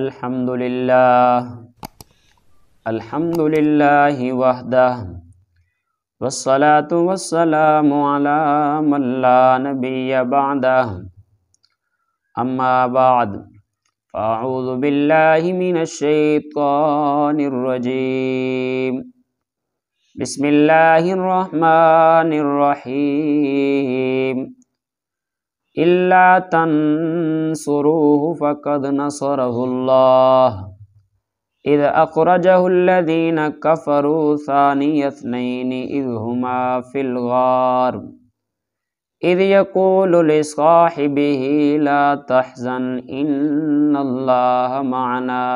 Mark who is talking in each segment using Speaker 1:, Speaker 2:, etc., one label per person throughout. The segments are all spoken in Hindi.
Speaker 1: الحمد لله الحمد لله وحده والصلاة والسلام على من لا نبي بعده أما بعد فأعوذ بالله من الشيطان الرجيم بسم الله الرحمن الرحيم इल्ला तंसुरूहु फ़कद नसरहुल्लाह إذ أخرجه الذين كفروا ثاني اثنين إذ هما في الغار إذ يقول لصاحبه لا تحزن إن الله معنا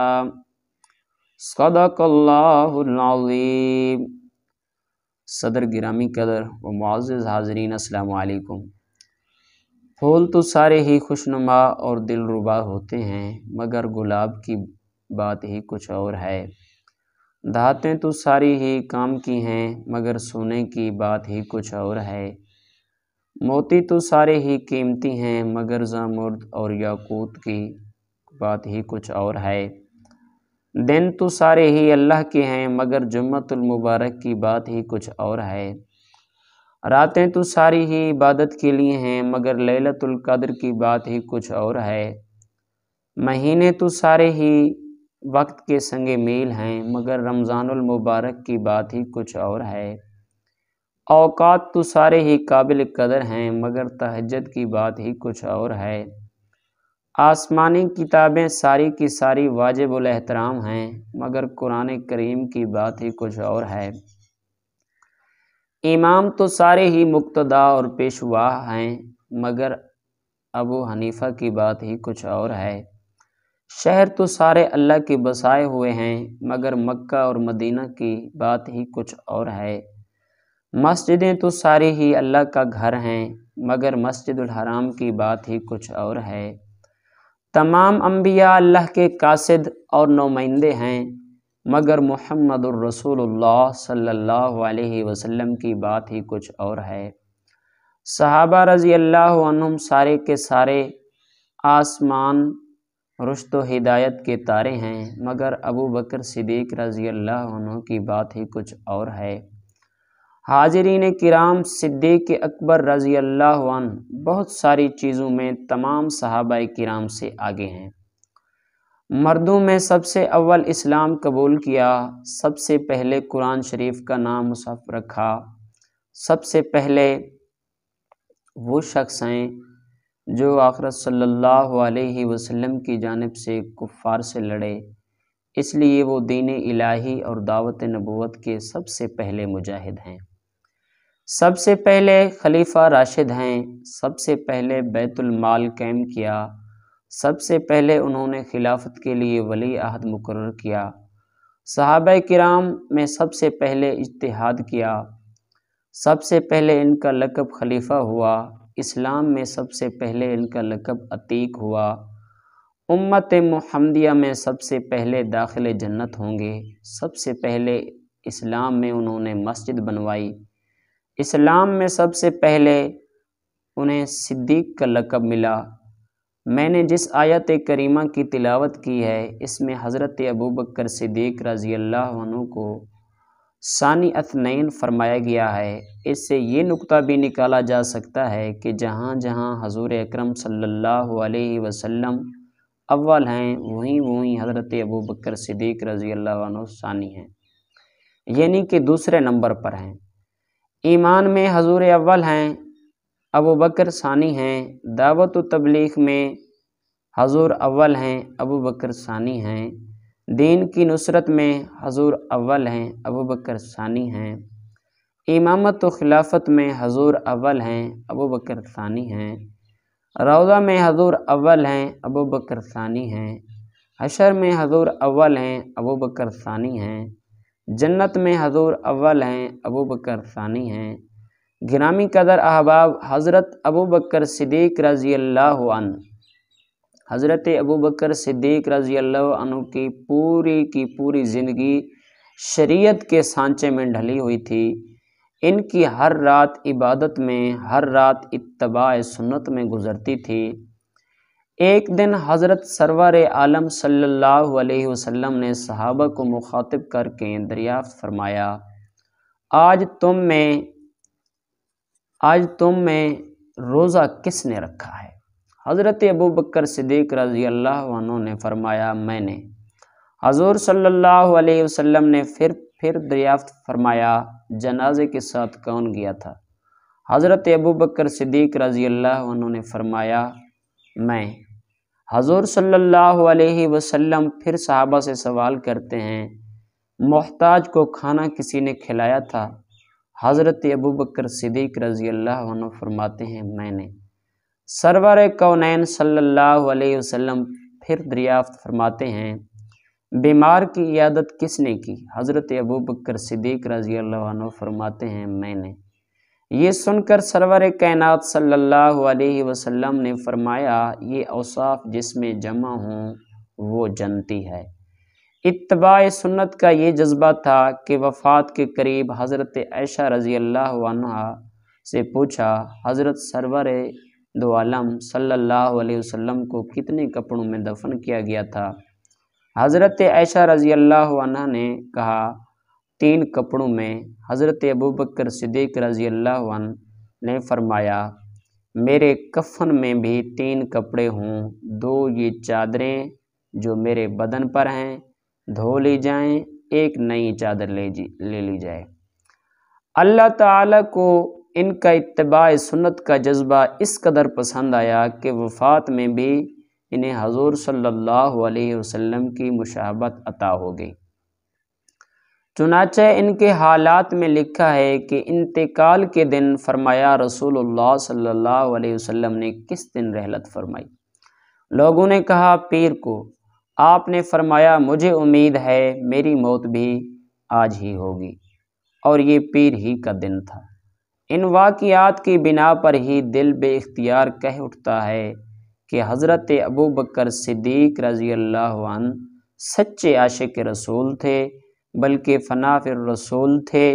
Speaker 1: صدق الله العظيم صدر گرامی قدر و معزز حاضرین السلام علیکم फूल तो सारे ही खुशनुमा और दिलरुबा होते हैं मगर गुलाब की बात ही कुछ और है धातें तो सारी ही काम की हैं मगर सोने की बात ही कुछ और है मोती तो सारे ही कीमती हैं मगर जामुर्द और याकूत की बात ही कुछ और है दिन तो सारे ही अल्लाह के हैं मगर जुम्मतुल मुबारक की बात ही कुछ और है रातें तो सारी ही इबादत के लिए हैं मगर लैलतुल कद्र की बात ही कुछ और है महीने तो सारे ही वक्त के संगे मेल हैं मगर रमज़ानुल मुबारक की बात ही कुछ और है अवकात तो सारे ही काबिल कदर हैं मगर तहजद की बात ही कुछ और है आसमानी किताबें सारी की सारी वाजिब एहतराम हैं मगर कुरान करीम की बात ही कुछ और है इमाम तो सारे ही मुक्तदा और पेशवा हैं मगर अबू हनीफा की बात ही कुछ और है शहर तो सारे अल्लाह के बसाए हुए हैं मगर मक्का और मदीना की बात ही कुछ और है मस्जिदें तो सारे ही अल्लाह का घर हैं मगर मस्जिद हराम की बात ही कुछ और है तमाम अम्बिया अल्लाह के कासिद और नुमाइंदे हैं मगर मोहम्मद रसूलुल्लाह सल्लल्लाहु अलैहि वसल्लम की बात ही कुछ और है सहाबा रज़ी अल्लाह सारे के सारे आसमान रुश्त हिदायत के तारे हैं मगर अबू बकर सिद्दीक रज़ी अल्लाह की बात ही कुछ और है हाजरीन किराम सिद्दीक अकबर रज़ी अल्लाह बहुत सारी चीज़ों में तमाम सहाबा किराम से आगे हैं मर्दों में सबसे अव्वल इस्लाम कबूल किया सबसे पहले कुरान शरीफ का नाम मुसफ़ रखा सबसे पहले वो शख्स हैं जो आखरत सल्लल्लाहु अलैहि वसल्लम की जानब से कुफ़ार से लड़े इसलिए वो दीन इलाही और दावत नबूत के सबसे पहले मुजाहिद हैं सबसे पहले खलीफा राशिद हैं सबसे पहले बैतुलमाल कैम किया सबसे पहले उन्होंने खिलाफत के लिए वली अहद मुकर किया साहब कराम में सबसे पहले इतिहाद किया सबसे पहले इनका लकब खलीफा हुआ इस्लाम में सबसे पहले इनका लकब अतीक हुआ उम्मत महमदिया में सबसे पहले दाखिल जन्नत होंगे सबसे पहले इस्लाम में उन्होंने मस्जिद बनवाई इस्लाम में सबसे पहले उन्हें सिद्दीक का लकब मिला मैंने जिस आयत करीमा की तिलावत की है इसमें हज़रत अबू बकर सिद्दीक रज़ी अल्लाह को सानी अतनैन फरमाया गया है इससे ये नुक्ता भी निकाला जा सकता है कि जहाँ जहाँ हजूर अक्रम सल्लल्लाहु अलैहि अव्वल हैं वहीं वहीं हज़रत अबू बकर सिद्दीक रज़ी अल्लाह सानी हैं यानी कि दूसरे नंबर पर हैं ईमान में हजूर अव्वल हैं अबू बकर सानी हैं दावत तबलीग में हजूर अव्वल हैं अबू बकर सानी हैं दीन की नुसरत में हजूर अव्वल हैं अबू बकर सानी हैं इमामत व खिलाफत में हजूर अव्वल हैं अबू बकर सानी हैं रौजा में हजूर अव्वल हैं अबू बकर सानी हैं हशर में हजूर अव्वल हैं अबू बकर सानी हैं जन्नत में हजूर अव्वल हैं अबू बकर सानी हैं गिरामी कदर अहबाब हज़रत अबू बकर सिद्दीक रज़ी अल्लाह हज़रत अबू बकर सिद्दीक रज़ी अल्लाह की पूरी की पूरी ज़िंदगी शरीयत के सांचे में ढली हुई थी इनकी हर रात इबादत में हर रात इतबा सुन्नत में गुजरती थी एक दिन हज़रत सरवर आलम सल्लल्लाहु अलैहि वसल्लम ने सहाबा को मुखातिब करके दरियाफ़त फरमाया आज तुम में आज तुम में रोज़ा किसने रखा है हज़रत अबू बकर सिद्दीक रजी अल्लाह ने फरमाया मैंने हजूर सल्लल्लाहु अलैहि वसल्लम ने फिर फिर दरियाफ्त फरमाया जनाजे के साथ कौन गया था हज़रत अबू बकर सिद्दीक रजी अल्लाह ने फरमाया मैं हजूर सल्लल्लाहु अलैहि वसल्लम फिर साहबा से सवाल करते हैं मोहताज को खाना किसी ने खिलाया था हज़रत अबू बकर सिद्दीक रज़ी अल्लाह फरमाते हैं मैंने सरवर कौनैन सल्लल्लाहु अलैहि वसल्लम फिर दरियाफ्त फरमाते हैं बीमार की यादत किसने की हज़रत अबू बकर सिद्दीक रजी अल्लाह फरमाते हैं मैंने ये सुनकर सरवर कायनात सल्लल्लाहु अलैहि वसल्लम ने फरमाया ये औसाफ जिसमें जमा हूँ वो जनती है इतबा सुन्नत का ये जज्बा था कि वफ़ात के करीब हज़रत ऐशा रज़ी अल्लाह से पूछा हज़रत सरवर दो सल्ला वसम को कितने कपड़ों में दफन किया गया था हज़रत ऐशा रज़ी अल्लाह ने कहा तीन कपड़ों में हज़रत अबू बकर सिद्दीक रज़ी अल्लाह ने फरमाया मेरे कफन में भी तीन कपड़े हों दो ये चादरें जो मेरे बदन पर हैं धो ली जाएं एक नई चादर ले जी ले ली जाए अल्लाह ताला को इनका इतबा सुन्नत का जज्बा इस कदर पसंद आया कि वफ़ात में भी इन्हें हजूर सल्लल्लाहु अलैहि वसल्लम की मुशाबत अता हो गई चुनाचे इनके हालात में लिखा है कि इंतकाल के दिन फरमाया रसूलुल्लाह सल्लल्लाहु अलैहि वसल्लम ने किस दिन रहलत फरमाई लोगों ने कहा पीर को आपने फरमाया मुझे उम्मीद है मेरी मौत भी आज ही होगी और ये पीर ही का दिन था इन वाकियात की बिना पर ही दिल बे इख्तियार कह उठता है कि हज़रत अबू बकर सिद्दीक रज़ी अल्लाह सच्चे आशिक रसूल थे बल्कि फनाफिर रसूल थे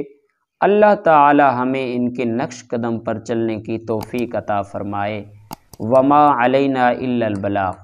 Speaker 1: अल्लाह ताला हमें इनके नक्श कदम पर चलने की तोफ़ी अता फ़रमाए वमा अलैना इल्लल बलाग